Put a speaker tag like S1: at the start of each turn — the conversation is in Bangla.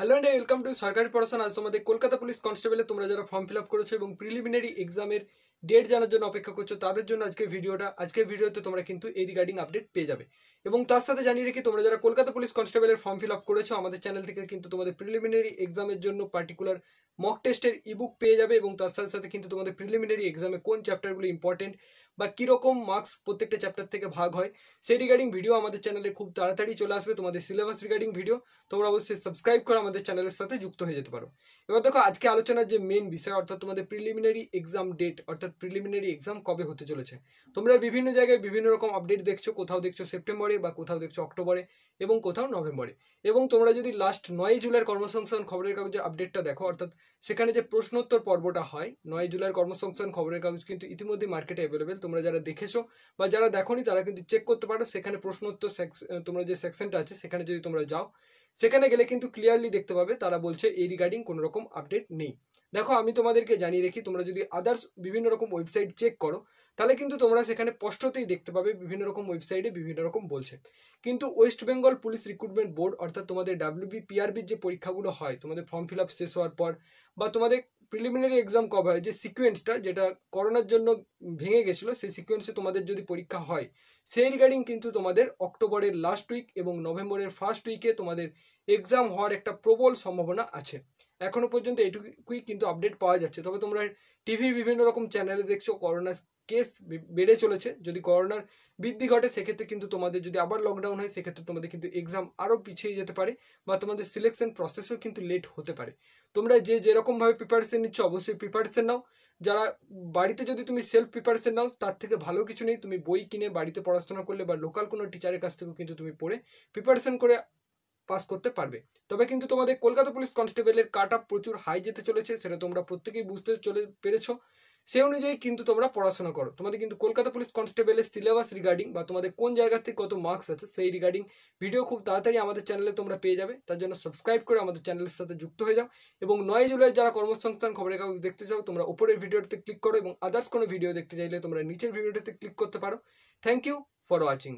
S1: হ্যালো অ্যান্ড ওয়েলকাম টু সরকারি পড়াশোনা আজ তোমাদের কলকাতা পুলিশ কনস্টেবলে তোমরা যারা ফর্ম ফিল আপ করেছো এবং প্রিলিমিনারি এক্সামের ডেট জানার জন্য অপেক্ষা করছো তাদের জন্য আজকের ভিডিওটা আজকের ভিডিওতে তোমরা কিন্তু এই রিগার্ডিং আপডেট পেয়ে যাবে এবং তার সাথে জানিয়ে রেখে তোমরা যারা কলকাতা পুলিশ কনস্টেবলের ফর্ম ফিল আপ করেছো আমাদের চ্যানেল থেকে কিন্তু তোমাদের প্রিলিমিনারি এক্সামের জন্য পার্টিকুলার মক টেস্টের ইবুক পেয়ে যাবে এবং তার সাথে সাথে কিন্তু তোমাদের প্রিলিমিনারি এক্সামে কোন চ্যাপ্টারগুলো ইম্পর্টেন্ট বা কীরকম মার্কস প্রত্যেকটা চ্যাপ্টার থেকে ভাগ হয় সেই রিগার্ডিং ভিডিও আমাদের চ্যানেলে খুব তাড়াতাড়ি চলে আসবে তোমাদের সিলেবাস রিগার্ডিং ভিডিও তোমরা অবশ্যই সাবস্ক্রাইব করে আমাদের চ্যানেলের সাথে যুক্ত হয়ে যেতে পারো এবার দেখো আজকে আলোচনার যে মেন বিষয় অর্থাৎ তোমাদের প্রিলিমিনারি এক্সাম ডেট অর্থাৎ প্রিলিমিনারি এক্সাম কবে হতে চলেছে তোমরা বিভিন্ন জায়গায় বিভিন্ন রকম আপডেট দেখছো কোথাও দেখছো সেপ্টেম্বরে বা কোথাও দেখছো অক্টোবরে এবং কোথাও নভেম্বরে এবং তোমরা যদি লাস্ট নয় জুলাইয়ের কর্মসংস্থান খবরের কাগজের আপডেটটা দেখো অর্থাৎ সেখানে যে প্রশ্নোত্তর পর্বটা হয় নয় জুলাইয়ের কর্মসংস্থান খবরের কাগজ কিন্তু ইতিমধ্যে মার্কেটে অ্যাভেলেবেল তোমরা যারা দেখেছো বা যারা দেখোনি তারা কিন্তু চেক করতে পারো সেখানে প্রশ্নোত্তর তোমরা যে সেকশনটা আছে সেখানে যদি তোমরা যাও সেখানে গেলে কিন্তু ক্লিয়ারলি দেখতে পাবে তারা বলছে এই রিগার্ডিং কোনো রকম আপডেট নেই দেখো আমি তোমাদেরকে জানিয়ে রেখি তোমরা যদি আদার্স বিভিন্ন রকম ওয়েবসাইট চেক করো তাহলে কিন্তু তোমরা সেখানে স্পষ্টতেই দেখতে পাবে বিভিন্ন রকম ওয়েবসাইটে বিভিন্ন রকম বলছে কিন্তু West Bengal police recruitment board অর্থাৎ তোমাদের ডাব্লিউবি পিআরবির যে পরীক্ষাগুলো হয় তোমাদের ফর্ম ফিল আপ শেষ হওয়ার পর বা তোমাদের প্রিলিমিনারি এক্সাম কবে হয় যে সিকোয়েন্সটা যেটা করোনার জন্য ভেঙে গেছিলো সেই সিকোয়েন্সে তোমাদের যদি পরীক্ষা হয় সেই রিগার্ডিং কিন্তু তোমাদের অক্টোবরের লাস্ট উইক এবং নভেম্বরের ফার্স্ট উইকে তোমাদের এক্সাম হওয়ার একটা প্রবল সম্ভাবনা আছে এখনও পর্যন্ত এটুকুই কিন্তু আপডেট পাওয়া যাচ্ছে তবে তোমরা টিভি বিভিন্ন রকম চ্যানেলে দেখছো করোনা কেস বেড়ে চলেছে যদি করোনার বৃদ্ধি ঘটে সেক্ষেত্রে কিন্তু তোমাদের যদি আবার লকডাউন হয় সেক্ষেত্রে তোমাদের কিন্তু এক্সাম আরও পিছিয়ে যেতে পারে বা তোমাদের সিলেকশন প্রসেসও কিন্তু লেট হতে পারে তোমরা যে যেরকমভাবে প্রিপারেশন নিচ্ছ অবশ্যই প্রিপারেশন নাও যারা বাড়িতে যদি তুমি সেলফ প্রিপারেশন নাও তার থেকে ভালো কিছু নেই তুমি বই কিনে বাড়িতে পড়াশোনা করলে বা লোকাল কোনো টিচারের কাছ থেকেও কিন্তু তুমি পড়ে প্রিপারেশন করে পাস করতে পারবে তবে কিন্তু তোমাদের কলকাতা পুলিশ কনস্টেবলের কাট আপ প্রচুর হাই যেতে চলেছে সেটা তোমরা প্রত্যেকেই বুঝতে চলে পেরেছো সেই অনুযায়ী কিন্তু তোমরা পড়াশোনা করো তোমাদের কিন্তু কলকাতা পুলিশ কনস্টেবলের সিলেবাস রিগার্ডিং বা তোমাদের কোন জায়গা থেকে কত মার্কস আছে সেই রিগার্ডিং ভিডিও খুব তাড়াতাড়ি আমাদের চ্যানেলে তোমরা পেয়ে যাবে তার জন্য সাবস্ক্রাইব করে আমাদের চ্যানেলের সাথে যুক্ত হয়ে যাও এবং নয় জুলাই যারা কর্মসংস্থান খবরের কাগজ দেখতে চাও তোমরা উপরের ভিডিওতে ক্লিক করো এবং আদার্স কোনো ভিডিও দেখতে চাইলে তোমরা নিচের ভিডিওটাতে ক্লিক করতে পারো থ্যাংক ইউ ফর ওয়াচিং